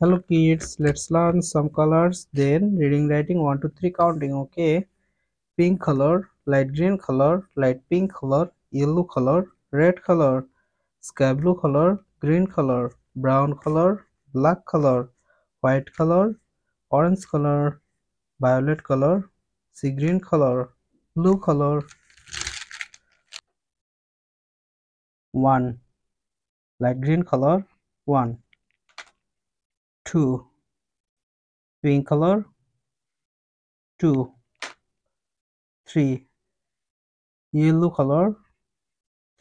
hello kids let's learn some colors then reading writing 1 to 3 counting okay pink color light green color light pink color yellow color red color sky blue color green color brown color black color white color orange color violet color sea green color blue color 1 light green color 1 2 green color 2 3 yellow color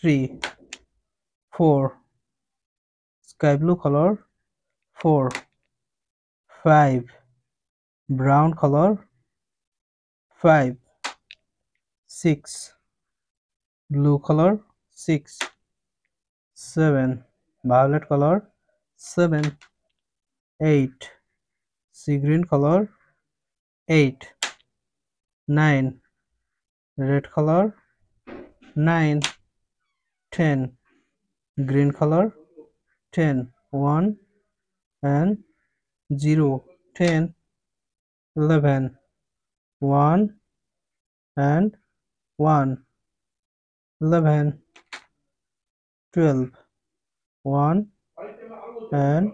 3 4 sky blue color 4 5 brown color 5 6 blue color 6 7 violet color 7 8 sea green color 8 9 red color 9 10 green color 10 1 and 0 10 11 1 and 1 11 12 1 and